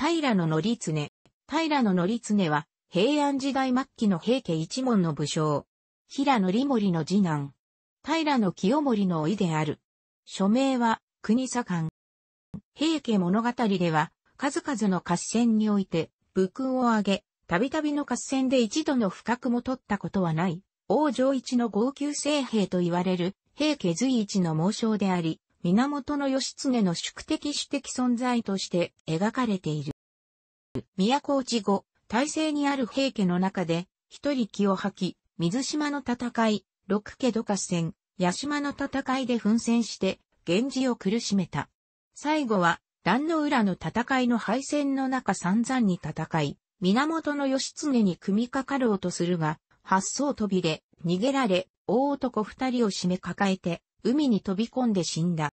平野則常。平野則常は、平安時代末期の平家一門の武将。平野盛の次男。平野清盛の甥である。署名は、国左官。平家物語では、数々の合戦において、武勲を挙げ、たびたびの合戦で一度の不覚も取ったことはない、王上一の号泣聖兵と言われる、平家随一の猛将であり、源義経の宿敵主的存在として描かれている。都落ち後、大勢にある平家の中で、一人気を吐き、水島の戦い、六家土下戦、八島の戦いで奮戦して、源氏を苦しめた。最後は、壇の浦の戦いの敗戦の中散々に戦い、源義経に組みかかろうとするが、発想飛びで、逃げられ、大男二人を締め抱えて、海に飛び込んで死んだ。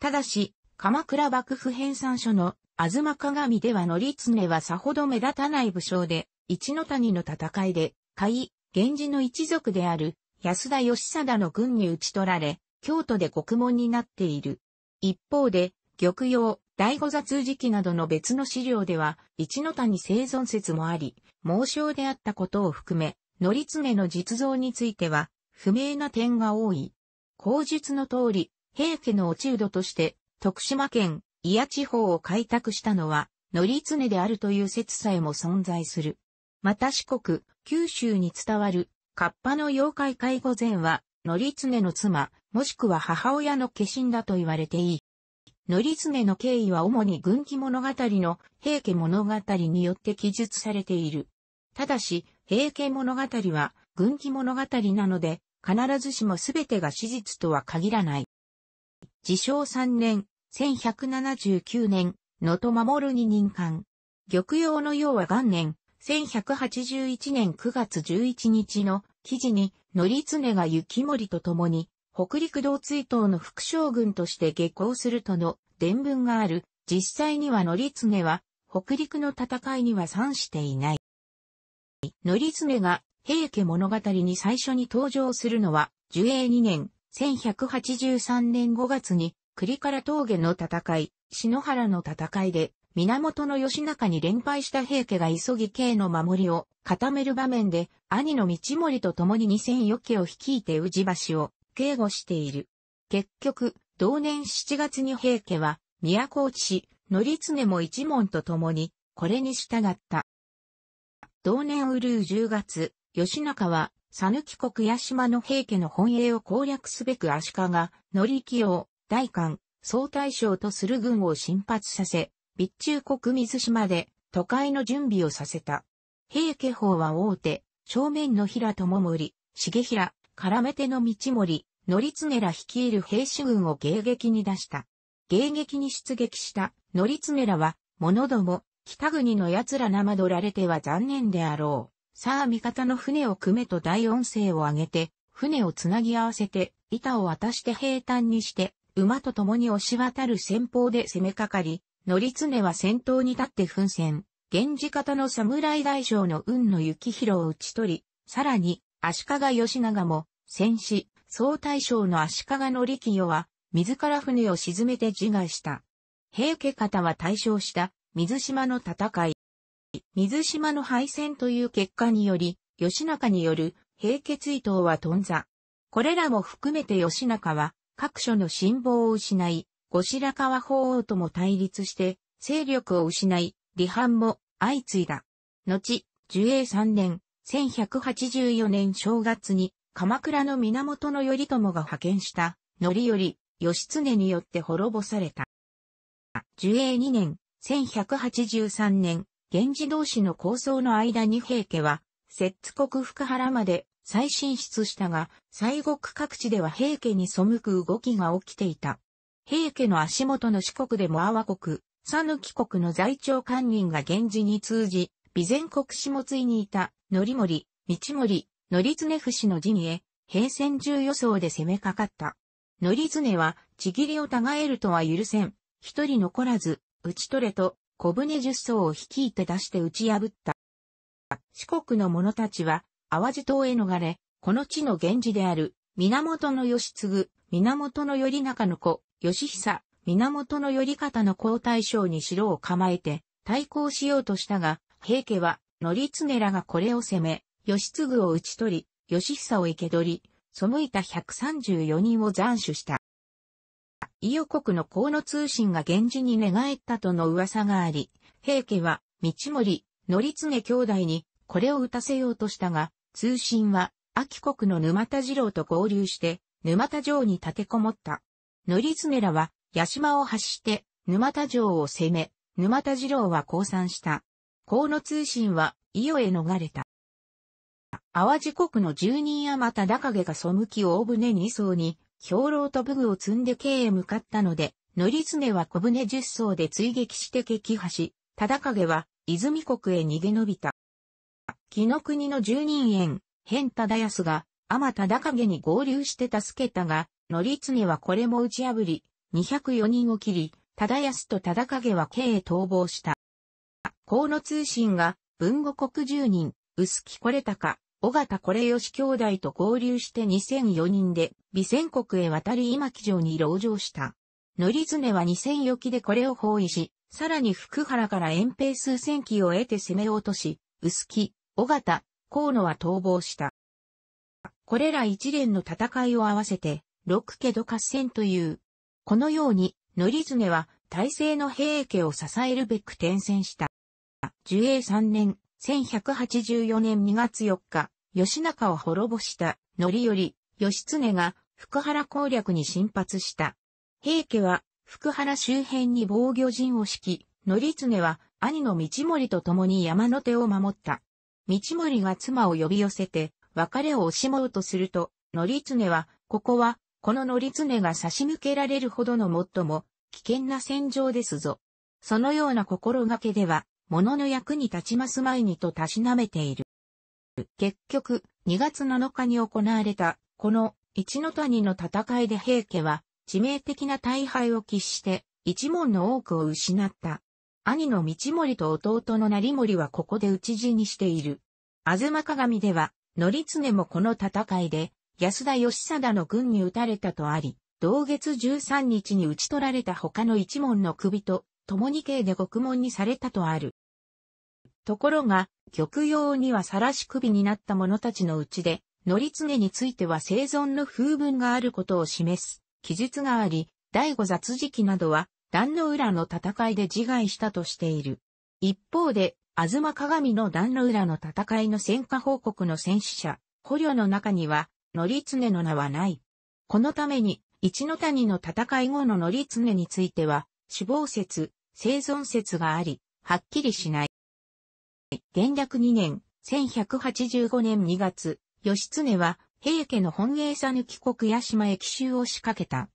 ただし、鎌倉幕府編纂書のま鏡では則常はさほど目立たない武将で、一の谷の戦いで、甲斐、源氏の一族である安田義貞の軍に討ち取られ、京都で国門になっている。一方で、玉葉、第五座通時期などの別の資料では、一の谷生存説もあり、猛将であったことを含め、則常の実像については、不明な点が多い。口述の通り、平家の落人として、徳島県、伊谷地方を開拓したのは、則常であるという説さえも存在する。また四国、九州に伝わる、河童の妖怪介護前は、則常の妻、もしくは母親の化身だと言われていい。則常の経緯は主に軍記物語の平家物語によって記述されている。ただし、平家物語は軍記物語なので、必ずしも全てが史実とは限らない。自称3年、1179年、能登守に任官。玉葉の葉は元年、1181年9月11日の記事に、則常が雪森と共に、北陸道追悼の副将軍として下校するとの伝聞がある。実際には則常は、北陸の戦いには参していない。則常が平家物語に最初に登場するのは、樹永2年、1183年5月に、栗から峠の戦い、篠原の戦いで、源義仲に連敗した平家が急ぎ慶の守りを固める場面で、兄の道盛と共に2000余家を率いて宇治橋を警護している。結局、同年7月に平家は、都落ち、則常も一門と共に、これに従った。同年うるう10月、義仲はさぬき国屋島の平家の本営を攻略すべく足利、乗清、大官、総大将とする軍を進発させ、備中国水島で都会の準備をさせた。平家法は大手、正面の平友森、重平、絡めての道森、乗常ら率いる兵士軍を迎撃に出した。迎撃に出撃した乗常らは、者ども、北国の奴ら生取られては残念であろう。さあ味方の船を組めと大音声を上げて、船をつなぎ合わせて、板を渡して平坦にして、馬と共に押し渡る戦法で攻めかかり、則常は先頭に立って奮戦。源氏方の侍大将の雲野幸宏を打ち取り、さらに、足利義長も、戦死、総大将の足利則清は、自ら船を沈めて自害した。平家方は大勝した、水島の戦い。水島の敗戦という結果により、義仲による平家追悼は頓挫。これらも含めて義仲は各所の信望を失い、後白河法王とも対立して勢力を失い、離反も相次いだ。後、寿永3年、1184年正月に鎌倉の源頼朝が派遣した範頼、義経によって滅ぼされた。寿永2年、1183年、源氏同士の構想の間に平家は、摂津国福原まで再進出したが、西国各地では平家に背く動きが起きていた。平家の足元の四国でも阿波国、讃岐国の在庁官人が源氏に通じ、備前国下ついにいた、則森、道森、則常死の陣へ、平戦中予想で攻めかかった。則常は、ちぎりをたがえるとは許せん。一人残らず、打ち取れと、小舟十艘を率いて出して打ち破った。四国の者たちは、淡路島へ逃れ、この地の源氏である、源義継、源頼中の子、義久、源頼方の皇太将に城を構えて、対抗しようとしたが、平家は、則継らがこれを攻め、義継を討ち取り、義久を生け取り、背いた134人を斬首した。伊予国の河野通信が源氏に寝返ったとの噂があり、平家は、道森、則常兄弟に、これを打たせようとしたが、通信は、秋国の沼田次郎と合流して、沼田城に立てこもった。則常らは、八島を発して、沼田城を攻め、沼田次郎は降参した。河野通信は、伊予へ逃れた。淡路国の住人山田高家が背き大船二層に、兵糧と武具を積んで京へ向かったので、則常は小舟十艘で追撃して撃破し、忠景は泉国へ逃げ延びた。木の国の十人縁、変忠康が、天忠景に合流して助けたが、則常はこれも打ち破り、204人を切り、忠康と忠景は京へ逃亡した。河野通信が、文後国十人、薄木これたか、小形これ吉兄弟と合流して2004人で、備前国へ渡り今木城に籠城した。則常は2000余機でこれを包囲し、さらに福原から遠兵数千機を得て攻め落とし、薄木、小形、河野は逃亡した。これら一連の戦いを合わせて、六家土合戦という。このように、則常は体制の平家を支えるべく転戦した。樹永三年、1184年2月4日、義仲を滅ぼした、範頼、義経が、福原攻略に進発した。平家は、福原周辺に防御陣を敷き、範経は、兄の道盛と共に山の手を守った。道盛が妻を呼び寄せて、別れを惜しもうとすると、範経は、ここは、この範経が差し向けられるほどの最も、危険な戦場ですぞ。そのような心がけでは、物の役に立ちます前にとたしなめている。結局、2月7日に行われた、この一の谷の戦いで平家は、致命的な大敗を喫して、一門の多くを失った。兄の道森と弟の成森はここで討ち死にしている。あずま鏡では、則常もこの戦いで、安田義貞の軍に撃たれたとあり、同月13日に討ち取られた他の一門の首と、共に刑で獄門にされたとある。ところが、玉葉には晒し首になった者たちのうちで、則常については生存の風文があることを示す記述があり、第五雑事記などは、壇の浦の戦いで自害したとしている。一方で、東鏡の壇の浦の戦いの戦果報告の戦死者、捕虜の中には、則常の名はない。このために、一の谷の戦い後の則常については、死亡説、生存説があり、はっきりしない。元略2年、1185年2月、義経は平家の本営さぬ帰国屋島へ奇襲を仕掛けた。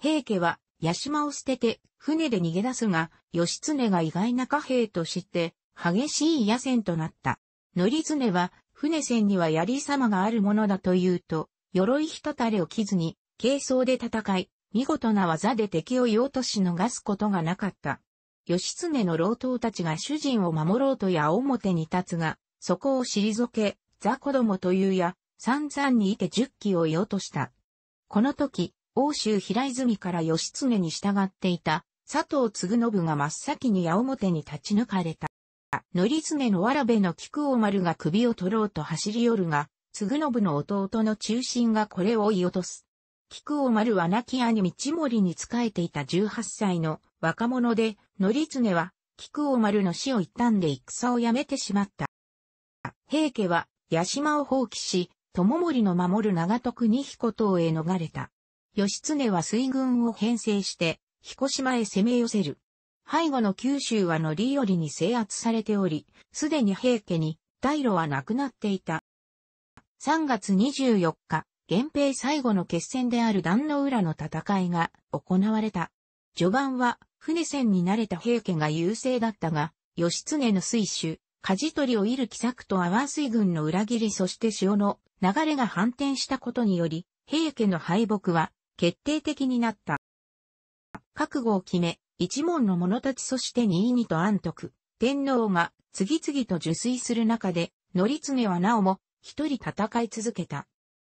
平家は屋島を捨てて船で逃げ出すが、義経が意外な貨幣と知って、激しい野戦となった。則常は、船船には槍様があるものだというと、鎧ひとたれを着ずに、軽装で戦い、見事な技で敵を用とし逃すことがなかった。義経の老頭たちが主人を守ろうと矢面に立つが、そこを退け、ザ子供というや、散々にいて十機を射落とした。この時、欧州平泉から義経に従っていた、佐藤継信が真っ先に矢面に立ち抜かれた。則常のわらべの菊王丸が首を取ろうと走り寄るが、継信の弟の中心がこれを射い落とす。菊王丸は亡き兄道森に仕えていた18歳の若者で、則ねは、菊王丸の死を一旦で戦をやめてしまった。平家は、八島を放棄し、友森の守る長徳に彦島へ逃れた。義経は水軍を編成して、彦島へ攻め寄せる。背後の九州は則りに制圧されており、すでに平家に、大路はなくなっていた。3月24日、源平最後の決戦である壇の浦の戦いが行われた。序盤は船船に慣れた平家が優勢だったが、義経の水主、舵取りを射る奇策と阿波水軍の裏切りそして潮の流れが反転したことにより、平家の敗北は決定的になった。覚悟を決め、一門の者たちそして二位と安徳、天皇が次々と受水する中で、則継はなおも一人戦い続けた。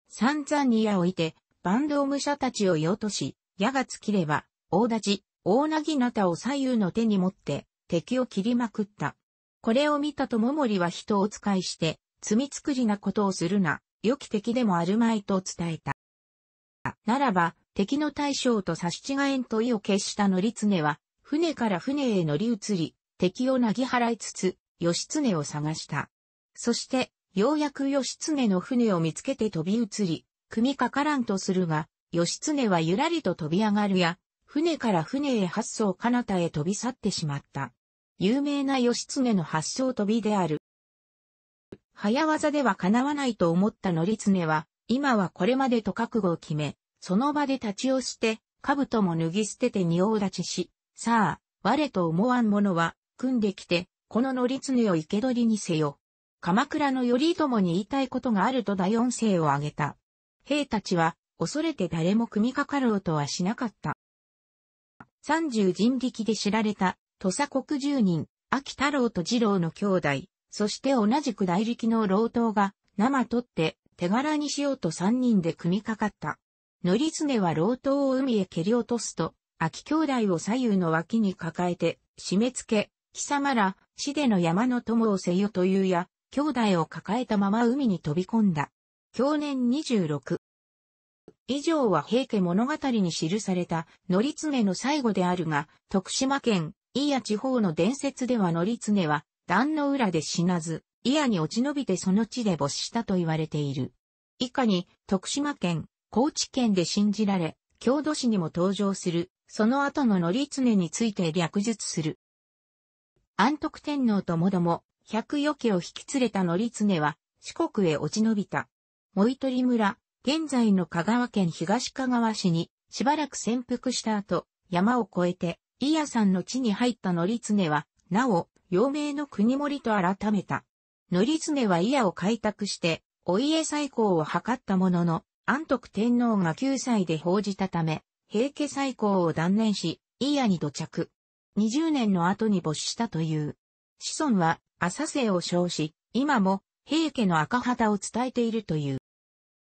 散々に矢をいて、坂東武者たちをよとし、矢が尽きれば、大立ち、大なぎなたを左右の手に持って敵を切りまくった。これを見た友森は人を使いして、罪作りなことをするな、良き敵でもあるまいと伝えた。ならば、敵の大将と差し違えんと意を決した則常は、船から船へ乗り移り、敵をなぎ払いつつ、義経を探した。そして、ようやく義経の船を見つけて飛び移り、組みかからんとするが、義経はゆらりと飛び上がるや、船から船へ発送彼方へ飛び去ってしまった。有名な義経の発送飛びである。早技では叶わないと思った則常は、今はこれまでと覚悟を決め、その場で立ちをして、兜も脱ぎ捨てて仁王立ちし、さあ、我と思わん者は、組んできて、この則常を生け捕りにせよ。鎌倉の頼朝に言いたいことがあると大音声を上げた。兵たちは、恐れて誰も組みかかろうとはしなかった。三十人力で知られた、土佐国住人、秋太郎と二郎の兄弟、そして同じく大力の老頭が、生取って、手柄にしようと三人で組みかかった。乗常は老頭を海へ蹴り落とすと、秋兄弟を左右の脇に抱えて、締め付け、貴様ら、死での山の友をせよというや、兄弟を抱えたまま海に飛び込んだ。去年26。以上は平家物語に記された、則常の最後であるが、徳島県、伊谷地方の伝説では則常は、壇の裏で死なず、伊谷に落ち延びてその地で没したと言われている。以下に、徳島県、高知県で信じられ、郷土史にも登場する、その後の則常について略述する。安徳天皇ともども、百余家を引き連れた則常は、四国へ落ち延びた。藻取村、現在の香川県東香川市にしばらく潜伏した後、山を越えて、伊谷さんの地に入った則常は、なお、陽明の国盛と改めた。則常は伊谷を開拓して、お家再興を図ったものの、安徳天皇が9歳で報じたため、平家再興を断念し、伊谷に土着。20年の後に没したという。子孫は、浅瀬を称し、今も、平家の赤旗を伝えているという。